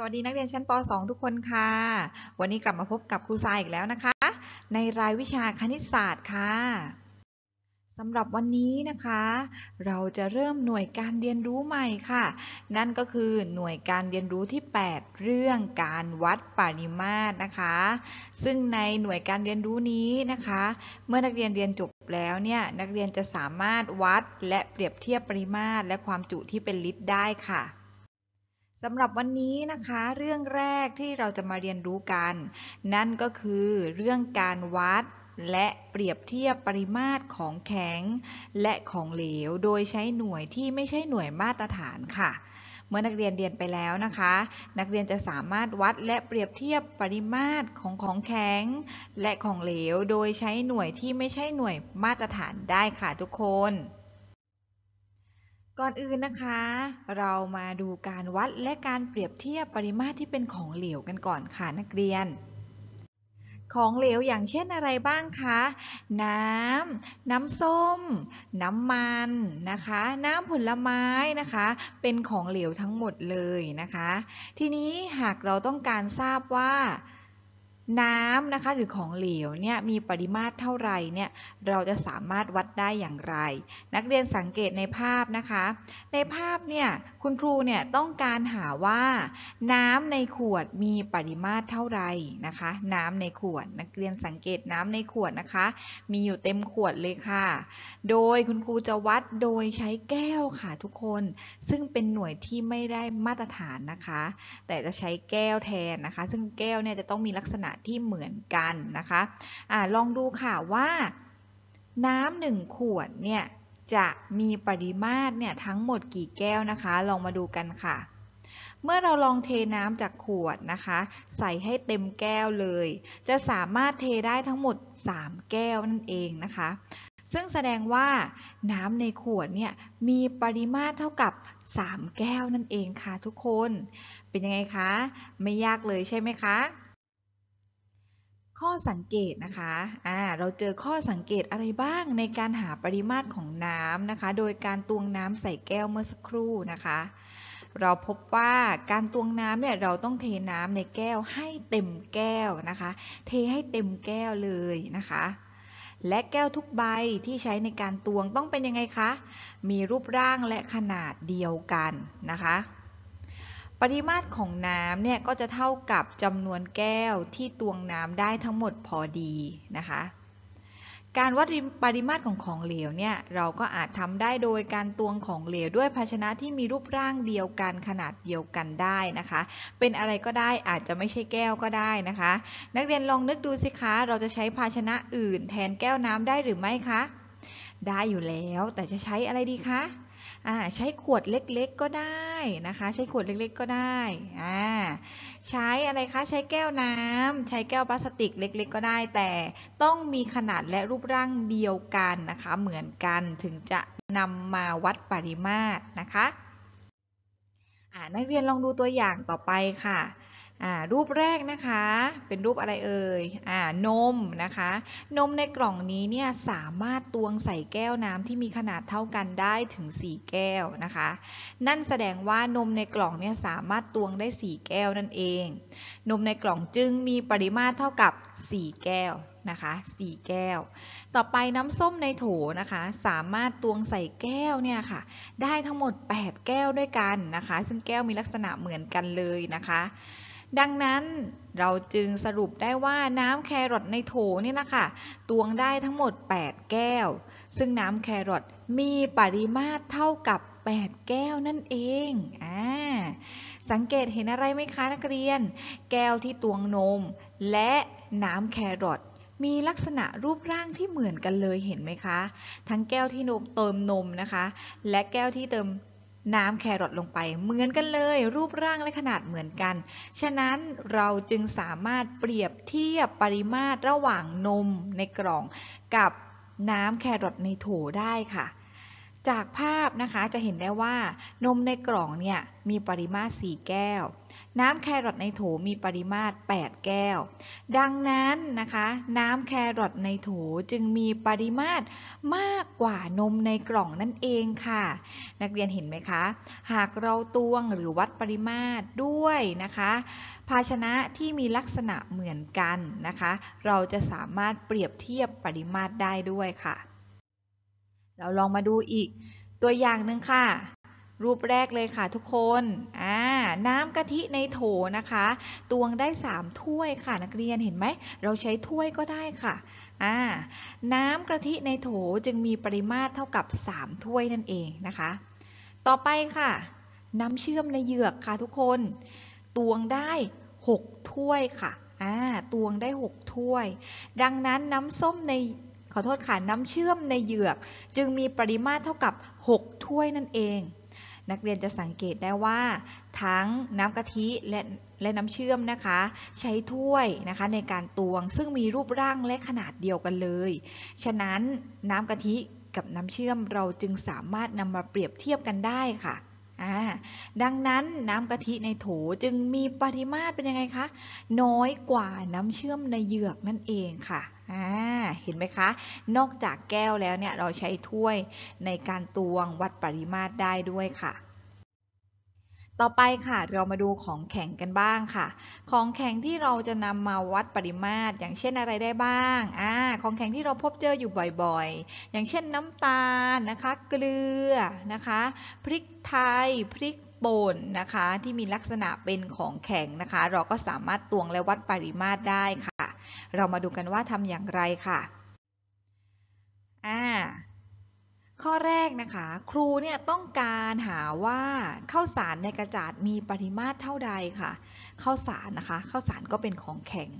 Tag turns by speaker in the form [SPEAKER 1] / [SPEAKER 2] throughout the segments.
[SPEAKER 1] สวัสดีนักเรียนชั้นป .2 ทุกคนค่ะ วันนี้กลับมาพบกับครูทรายอีกแล้วนะคะ ในรายวิชาคณิตศาสตร์ค่ะสำหรับวันนี้นะคะ เราจะเริ่มหน่วยการเรียนรู้ใหม่ค่ะ นั่นก็คือหน่วยการเรียนรู้ที่ 8 เรื่องการวัดปริมาตรนะคะ ซึ่งในหน่วยการเรียนรู้นี้นะคะ เมื่อนักเรียนเรียนจบแล้วเนี่ยนักเรียนจะสามารถวัดและเปรียบเทียบปริมาตรและความจุที่เป็นลิตรได้ค่ะสำหรับวันนี้นะคะ เรื่องแรกที่เราจะมาเรียนรู้กัน นั่นก็คือเรื่องการวัดและเปรียบเทียบปริมาตรของแข็งและของเหลว โดยใช้หน่วยที่ไม่ใช่หน่วยมาตรฐานค่ะ เมื่อนักเรียนเรียนไปแล้วนะคะ นักเรียนจะสามารถวัดและเปรียบเทียบปริมาตรของของแข็งและของเหลว โดยใช้หน่วยที่ไม่ใช่หน่วยมาตรฐานได้ค่ะทุกคนก่อนอื่นนะคะ เรามาดูการวัดและการเปรียบเทียบปริมาตรที่เป็นของเหลวกันก่อนค่ะนักเรียน ของเหลวอย่างเช่นอะไรบ้างคะ น้ำน้ำส้ม น้ำมัน นะคะ น้ำผลไม้นะคะ เป็นของเหลวทั้งหมดเลยนะคะ ทีนี้หากเราต้องการทราบว่าน้ำนะคะหรือของเหลวเนี่ยมีปริมาตรเท่าไรเนี่ยเราจะสามารถวัดได้อย่างไร นักเรียนสังเกตในภาพนะคะ ในภาพเนี่ยคุณครูเนี่ยต้องการหาว่า น้ำในขวดมีปริมาตรเท่าไรนะคะ น้ำในขวด นักเรียนสังเกตน้ำในขวดนะคะ มีอยู่เต็มขวดเลยค่ะ โดยคุณครูจะวัดโดยใช้แก้วค่ะทุกคน ซึ่งเป็นหน่วยที่ไม่ได้มาตรฐานนะคะ แต่จะใช้แก้วแทนนะคะ ซึ่งแก้วเนี่ยจะต้องมีลักษณะที่เหมือนกันนะคะอะลองดูค่ะว่า น้ำหนึ่งขวดเนี่ยจะมีปริมาตรเนี่ยทั้งหมดกี่แก้วนะคะ ลองมาดูกันค่ะ เมื่อเราลองเทน้ำจากขวดนะคะ ใส่ให้เต็มแก้วเลย จะสามารถเทได้ทั้งหมด 3 แก้วนั่นเองนะคะ ซึ่งแสดงว่าน้ำในขวดเนี่ยมีปริมาตรเท่ากับ3แก้วนั่นเองค่ะ ทุกคน เป็นยังไงคะ ไม่ยากเลยใช่ไหมคะข้อสังเกตนะคะอ่าเราเจอข้อสังเกตอะไรบ้างในการหาปริมาตรของน้ำนะคะ โดยการตวงน้ำใส่แก้วเมื่อสักครู่นะคะ เราพบว่าการตวงน้ำเนี่ยเราต้องเทน้ำในแก้วให้เต็มแก้วนะคะ เทให้เต็มแก้วเลยนะคะ และแก้วทุกใบที่ใช้ในการตวงต้องเป็นยังไงคะ มีรูปร่างและขนาดเดียวกันนะคะปริมาตรของน้ำเนี่ยก็จะเท่ากับจำนวนแก้วที่ตวงน้ำได้ทั้งหมดพอดีนะคะ การวัดปริมาตรของของเหลวเนี่ยเราก็อาจทำได้โดยการตวงของเหลวด้วยภาชนะที่มีรูปร่างเดียวกันขนาดเดียวกันได้นะคะ เป็นอะไรก็ได้อาจจะไม่ใช่แก้วก็ได้นะคะ นักเรียนลองนึกดูสิคะเราจะใช้ภาชนะอื่นแทนแก้วน้ำได้หรือไม่คะ ได้อยู่แล้วแต่จะใช้อะไรดีคะ่าใช้ขวดเล็กๆก็ได้นะคะ ใช้ขวดเล็กๆก็ได้อ่าใช้อะไรคะใช้แก้วน้ำ ใช้แก้วพลาสติกเล็กๆก็ได้ แต่ต้องมีขนาดและรูปร่างเดียวกันนะคะ เหมือนกันถึงจะนำมาวัดปริมาตรนะคะนักเรียนลองดูตัวอย่างต่อไปค่ะรูปแรกนะคะเป็นรูปอะไรเอ่ยนมนะคะ นมในกล่องนี้เนี่ยสามารถตวงใส่แก้วน้ำที่มีขนาดเท่ากันได้ถึง 4 แก้วนะคะ นั่นแสดงว่านมในกล่องเนี่ยสามารถตวงได้ 4 แก้วนั่นเอง นมในกล่องจึงมีปริมาตรเท่ากับ 4 แก้วนะคะ 4 แก้ว ต่อไปน้ำส้มในโถนะคะสามารถตวงใส่แก้วเนี่ยค่ะได้ทั้งหมด 8 แก้วด้วยกันนะคะ ซึ่งแก้วมีลักษณะเหมือนกันเลยนะคะดังนั้นเราจึงสรุปได้ว่าน้ำแครอทในโถนี่นะคะตวงได้ทั้งหมด 8 แก้ว ซึ่งน้ำแครอทมีปริมาตรเท่ากับ 8 แก้วนั่นเองอ่าสังเกตเห็นอะไรไหมคะนักเรียน แก้วที่ตวงนมและน้ำแครอทมีลักษณะรูปร่างที่เหมือนกันเลยเห็นไหมคะ ทั้งแก้วที่นมเติมนมนะคะ และแก้วที่เติมน้ำแครอทลงไปเหมือนกันเลย รูปร่างและขนาดเหมือนกัน ฉะนั้นเราจึงสามารถเปรียบเทียบปริมาตรระหว่างนมในกล่องกับน้ำแครอทในโถได้ค่ะ จากภาพนะคะจะเห็นได้ว่า นมในกล่องเนี่ยมีปริมาตร 4 แก้วน้ำแครอทในโถมีปริมาตร 8 แก้ว ดังนั้นนะคะ น้ำแครอทในโถจึงมีปริมาตรมากกว่านมในกล่องนั่นเองค่ะ นักเรียนเห็นไหมคะ หากเราตวงหรือวัดปริมาตรด้วยนะคะ ภาชนะที่มีลักษณะเหมือนกันนะคะ เราจะสามารถเปรียบเทียบปริมาตรได้ด้วยค่ะ เราลองมาดูอีก ตัวอย่างหนึ่งค่ะ รูปแรกเลยค่ะทุกคนอ่าน้ำกะทิในโถนะคะ ตวงได้ 3 ถ้วยค่ะนักเรียนเห็นไหม เราใช้ถ้วยก็ได้ค่ะ น้ำกะทิในโถจึงมีปริมาตรเท่ากับ 3ถ้วยนั่นเองนะคะ ต่อไปค่ะ น้ำเชื่อมในเหยือกค่ะทุกคน ตวงได้ 6ถ้วยค่ะตวงได้6ถ้วย ดังนั้นน้ำส้มในขอโทษค่ะน้ำเชื่อมในเหยือก จึงมีปริมาตรเท่ากับ 6 ถ้วยนั่นเองนักเรียนจะสังเกตได้ว่าทั้งน้ำกะทิและและน้ำเชื่อมนะคะ ใช้ถ้วยนะคะในการตวงซึ่งมีรูปร่างและขนาดเดียวกันเลย ฉะนั้นน้ำกะทิกับน้ำเชื่อมเราจึงสามารถนำมาเปรียบเทียบกันได้ค่ะดังนั้นน้ำกะทิในถูจึงมีปริมาตรเป็นยังไงคะ น้อยกว่าน้ำเชื่อมในเหยือกนั่นเองค่ะ เห็นไหมคะ นอกจากแก้วแล้วเนี่ยเราใช้ถ้วยในการตวงวัดปริมาตรได้ด้วยค่ะต่อไปค่ะเรามาดูของแข็งกันบ้างค่ะ ของแข็งที่เราจะนำมาวัดปริมาตรอย่างเช่นอะไรได้บ้างอ่าของแข็งที่เราพบเจออยู่บ่อยๆ อย่างเช่นน้ำตาลนะคะเกลือนะคะพริกไทยพริกป่นนะคะที่มีลักษณะเป็นของแข็งนะคะ เราก็สามารถตวงและวัดปริมาตรได้ค่ะ เรามาดูกันว่าทำอย่างไรค่ะอ่าข้อแรกนะคะ ครูเนี่ยต้องการหาว่าข้าวสารในกระจาดมีปริมาตรเท่าใดค่ะข้าวสารนะคะข้าวสารก็เป็นของแข็ง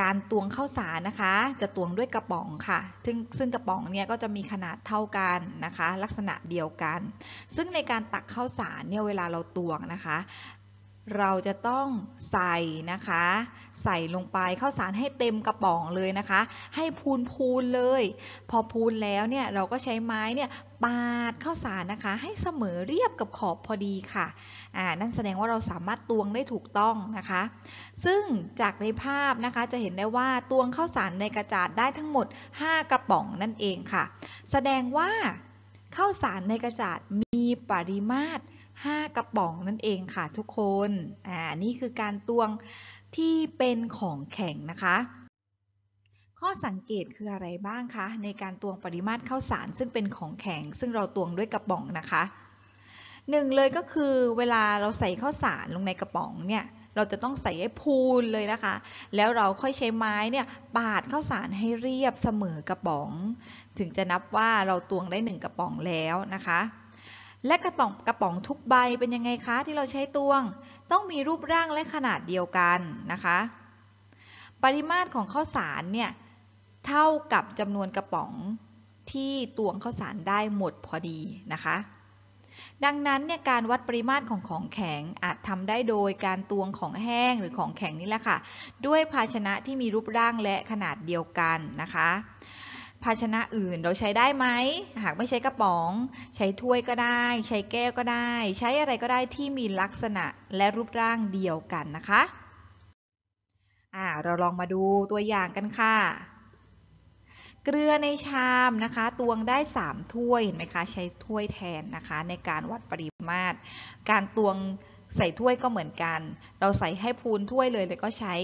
[SPEAKER 1] การตวงข้าวสารนะคะ จะตวงด้วยกระป๋องค่ะ ซึ่งซึ่งกระป๋องเนี่ยก็จะมีขนาดเท่ากันนะคะ ลักษณะเดียวกัน ซึ่งในการตักข้าวสารเนี่ยเวลาเราตวงนะคะเราจะต้องใส่นะคะ ใส่ลงไปข้าวสารให้เต็มกระป๋องเลยนะคะ ให้พูนพูนเลย พอพูนแล้วเนี่ยเราก็ใช้ไม้เนี่ยปาดข้าวสารนะคะ ให้เสมอเรียบกับขอบพอดีค่ะ อ่า นั่นแสดงว่าเราสามารถตวงได้ถูกต้องนะคะ ซึ่งจากในภาพนะคะจะเห็นได้ว่าตวงข้าวสารในกระจาดได้ทั้งหมด 5 กระป๋องนั่นเองค่ะ แสดงว่าข้าวสารในกระจาดมีปริมาตร5กระป๋องนั่นเองค่ะทุกคน อ่า นี่คือการตวงที่เป็นของแข็งนะคะ ข้อสังเกตคืออะไรบ้างคะในการตวงปริมาตรข้าวสารซึ่งเป็นของแข็ง ซึ่งเราตวงด้วยกระป๋องนะคะ หนึ่งเลยก็คือเวลาเราใส่ข้าวสารลงในกระป๋อง เนี่ย เราจะต้องใส่ให้พูนเลยนะคะ แล้วเราค่อยใช้ไม้เนี่ย ปาดข้าวสารให้เรียบเสมอกระป๋อง ถึงจะนับว่าเราตวงได้หนึ่งกระป๋องแล้วนะคะและกระป๋องกระป๋องทุกใบเป็นยังไงคะ ที่เราใช้ตวง ต้องมีรูปร่างและขนาดเดียวกันนะคะ ปริมาตรของข้าวสารเนี่ยเท่ากับจำนวนกระป๋องที่ตวงข้าวสารได้หมดพอดีนะคะ ดังนั้นเนี่ยการวัดปริมาตรของของแข็งอาจทำได้โดยการตวงของแห้งหรือของแข็งนี่แหละค่ะ ด้วยภาชนะที่มีรูปร่างและขนาดเดียวกันนะคะภาชนะอื่นเราใช้ได้ไหม หากไม่ใช้กระป๋อง ใช้ถ้วยก็ได้ ใช้แก้วก็ได้ ใช้อะไรก็ได้ที่มีลักษณะและรูปร่างเดียวกันนะคะอ่าเราลองมาดูตัวอย่างกันค่ะ เกลือในชามนะคะ ตวงได้3ถ้วยเห็นไหมคะ ใช้ถ้วยแทนนะคะ ในการวัดปริมาตร การตวงใส่ถ้วยก็เหมือนกัน เราใส่ให้พูนถ้วยเลยแล้วก็ใช้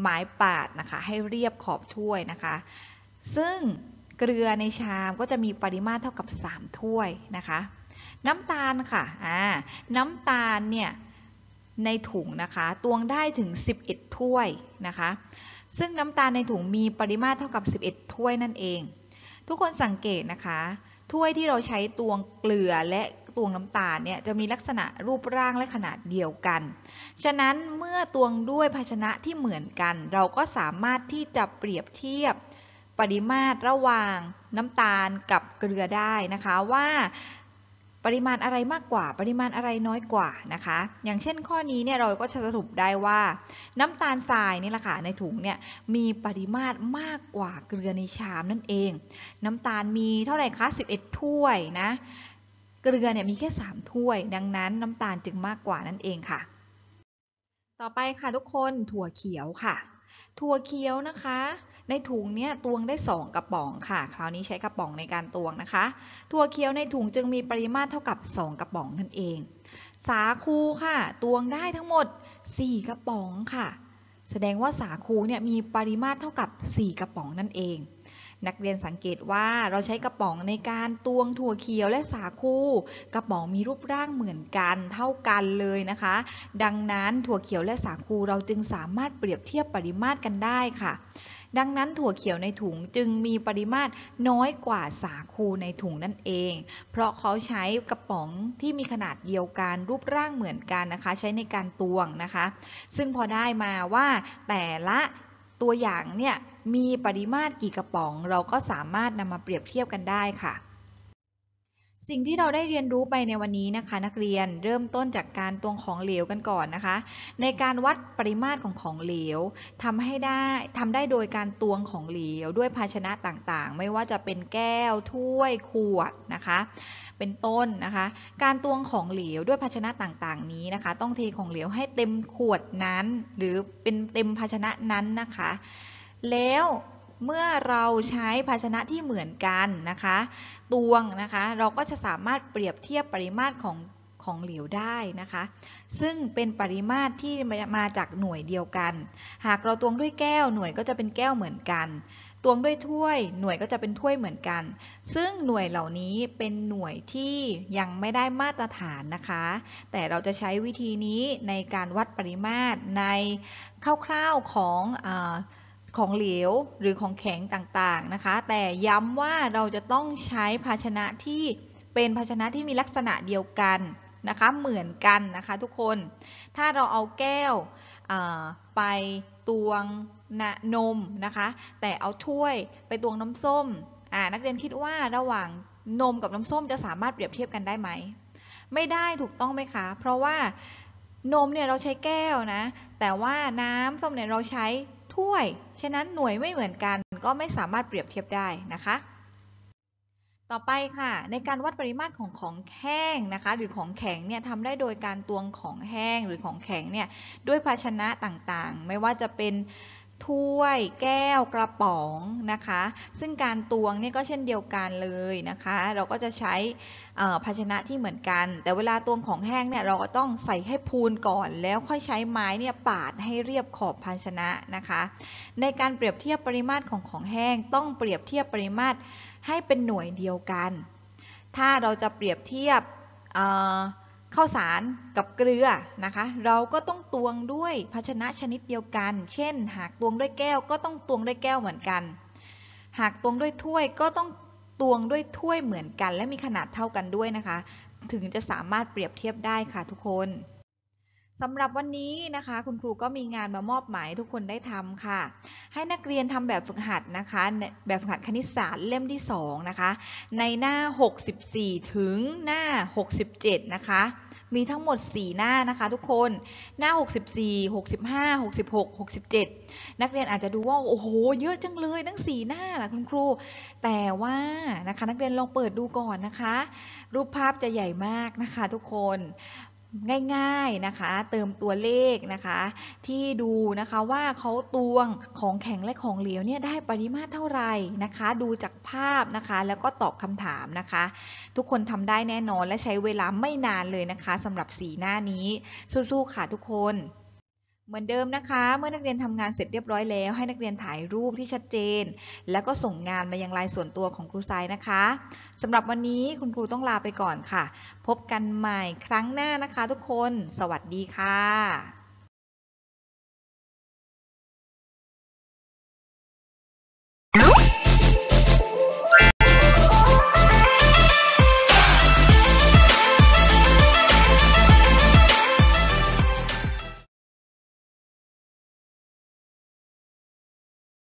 [SPEAKER 1] ไม้ปาดนะคะ ให้เรียบขอบถ้วยนะคะซึ่งเกลือในชามก็จะมีปริมาตรเท่ากับ 3 ถ้วยนะคะ น้ำตาลค่ะอ่าน้ำตาลเนี่ยในถุงนะคะตวงได้ถึง 11 ถ้วยนะคะ ซึ่งน้ำตาลในถุงมีปริมาตรเท่ากับ 11ถ้วยนั่นเอง ทุกคนสังเกตนะคะ ถ้วยที่เราใช้ตวงเกลือ และตวงน้ำตาลเนี่ยจะมีลักษณะรูปร่างและขนาดเดียวกัน ฉะนั้นเมื่อตวงด้วยภาชนะที่เหมือนกัน เราก็สามารถที่จะเปรียบเทียบปริมาตรระหว่างน้ำตาลกับเกลือได้นะคะว่า ปริมาณอะไรมากกว่า ปริมาณอะไรน้อยกว่านะคะ อย่างเช่นข้อนี้เนี่ยเราก็จะสรุปได้ว่า น้ำตาลทรายนี่แหละค่ะในถุงเนี่ยมีปริมาตรมากกว่าเกลือในชามนั่นเอง น้ำตาลมีเท่าไหร่คะ11ถ้วยนะ เกลือเนี่ยมีแค่3ถ้วย ดังนั้น น้ำตาลจึงมากกว่านั่นเองค่ะ ต่อไปค่ะทุกคนถั่วเขียวค่ะ ถั่วเขียวนะคะในถุงเนี้ยตวงได้ 2 กระป๋องค่ะ คราวนี้ใช้กระป๋องในการตวงนะคะ ถั่วเขียวในถุงจึงมีปริมาตรเท่ากับ 2 กระป๋องนั่นเอง สาคูค่ะตวงได้ทั้งหมด 4 กระป๋องค่ะ แสดงว่าสาคูเนี่ยมีปริมาตรเท่ากับ 4 กระป๋องนั่นเอง นักเรียนสังเกตว่าเราใช้กระป๋องในการตวงถั่วเขียวและสาคู กระป๋องมีรูปร่างเหมือนกันเท่ากันเลยนะคะ ดังนั้นถั่วเขียวและสาคูเราจึงสามารถเปรียบเทียบปริมาตรกันได้ค่ะดังนั้นถั่วเขียวในถุงจึงมีปริมาตรน้อยกว่าสาคูในถุงนั่นเอง เพราะเขาใช้กระป๋องที่มีขนาดเดียวกันรูปร่างเหมือนกันนะคะ ใช้ในการตวงนะคะ ซึ่งพอได้มาว่าแต่ละตัวอย่างเนี่ยมีปริมาตรกี่กระป๋อง เราก็สามารถนำมาเปรียบเทียบกันได้ค่ะสิ่งที่เราได้เรียนรู้ไปในวันนี้นะคะนักเรียนเริ่มต้นจากการตวงของเหลวกันก่อนนะคะ ในการวัดปริมาตรของของเหลวทำให้ได้ทำได้โดยการตวงของเหลวด้วยภาชนะต่างๆ ไม่ว่าจะเป็นแก้วถ้วยขวดนะคะ เป็นต้นนะคะ การตวงของเหลวด้วยภาชนะต่างๆนี้นะคะ ต้องเทของเหลวให้เต็มขวดนั้นหรือเป็นเต็มภาชนะนั้นนะคะ แล้วเมื่อเราใช้ภาชนะที่เหมือนกันนะคะ ตวงนะคะเราก็จะสามารถเปรียบเทียบปริมาตรของของเหลวได้นะคะ ซึ่งเป็นปริมาตรที่มาจากหน่วยเดียวกัน หากเราตวงด้วยแก้วหน่วยก็จะเป็นแก้วเหมือนกัน ตวงด้วยถ้วยหน่วยก็จะเป็นถ้วยเหมือนกัน ซึ่งหน่วยเหล่านี้เป็นหน่วยที่ยังไม่ได้มาตรฐานนะคะ แต่เราจะใช้วิธีนี้ในการวัดปริมาตรในคร่าวๆของอของเหลวหรือของแข็งต่างๆนะคะ แต่ย้ำว่าเราจะต้องใช้ภาชนะที่เป็นภาชนะที่มีลักษณะเดียวกันนะคะ เหมือนกันนะคะทุกคน ถ้าเราเอาแก้วไปตวงนนมนะคะ แต่เอาถ้วยไปตวงน้ำส้ม นักเรียนคิดว่าระหว่างนมกับน้ำส้มจะสามารถเปรียบเทียบกันได้ไหม ไม่ได้ถูกต้องไหมคะ เพราะว่านมเนี่ยเราใช้แก้วนะ แต่ว่าน้ำส้มเนี่ยเราใช้้วย ฉะนั้นหน่วยไม่เหมือนกันก็ไม่สามารถเปรียบเทียบได้นะคะ ต่อไปค่ะในการวัดปริมาตรของของแห้งนะคะ หรือของแข็งเนี่ยทำได้โดยการตวงของแห้งหรือของแข็งเนี่ยด้วยภาชนะต่างๆ ไม่ว่าจะเป็นถ้วยแก้วกระป๋องนะคะ ซึ่งการตวงนี่ก็เช่นเดียวกันเลยนะคะ เราก็จะใช้ภาชนะที่เหมือนกัน แต่เวลาตวงของแห้งเนี่ยเราก็ต้องใส่ให้พูนก่อน แล้วค่อยใช้ไม้เนี่ยปาดให้เรียบขอบภาชนะนะคะ ในการเปรียบเทียบปริมาตรของของแห้งต้องเปรียบเทียบปริมาตรให้เป็นหน่วยเดียวกัน ถ้าเราจะเปรียบเทียบข้าวสารกับเกลือนะคะ เราก็ต้องตวงด้วยภาชนะชนิดเดียวกัน เช่นหากตวงด้วยแก้วก็ต้องตวงด้วยแก้วเหมือนกัน หากตวงด้วยถ้วยก็ต้องตวงด้วยถ้วยเหมือนกัน และมีขนาดเท่ากันด้วยนะคะ ถึงจะสามารถเปรียบเทียบได้ค่ะทุกคนสำหรับวันนี้นะคะคุณครูก็มีงานมามอบหมายทุกคนได้ทำค่ะ ให้นักเรียนทำแบบฝึกหัดนะคะแบบฝึกหัดคณิตศาสตร์เล่มที่2นะคะในหน้า 64 ถึงหน้า 67 นะคะ มีทั้งหมด 4 หน้านะคะ ทุกคนหน้า 64 65 66 67 นักเรียนอาจจะดูว่าโอ้โหเยอะจังเลย ทั้ง 4 หน้าล่ะคุณครูแต่ว่านะคะนักเรียนลองเปิดดูก่อนนะคะ รูปภาพจะใหญ่มากนะคะ ทุกคนง่ายๆนะคะ เติมตัวเลขนะคะ ที่ดูนะคะว่าเขาตวงของแข็งและของเหลวเนี่ยได้ปริมาตรเท่าไหร่นะคะ ดูจากภาพนะคะ แล้วก็ตอบคำถามนะคะ ทุกคนทำได้แน่นอนและใช้เวลาไม่นานเลยนะคะสำหรับสีหน้านี้ สู้ๆค่ะทุกคนเหมือนเดิมนะคะ เมื่อนักเรียนทำงานเสร็จเรียบร้อยแล้ว ให้นักเรียนถ่ายรูปที่ชัดเจน แล้วก็ส่งงานมายังไลน์ส่วนตัวของครูทรายนะคะสำหรับวันนี้คุณครูต้องลาไปก่อนค่ะ พบกันใหม่ครั้งหน้านะคะทุกคนสวัสดีค่ะ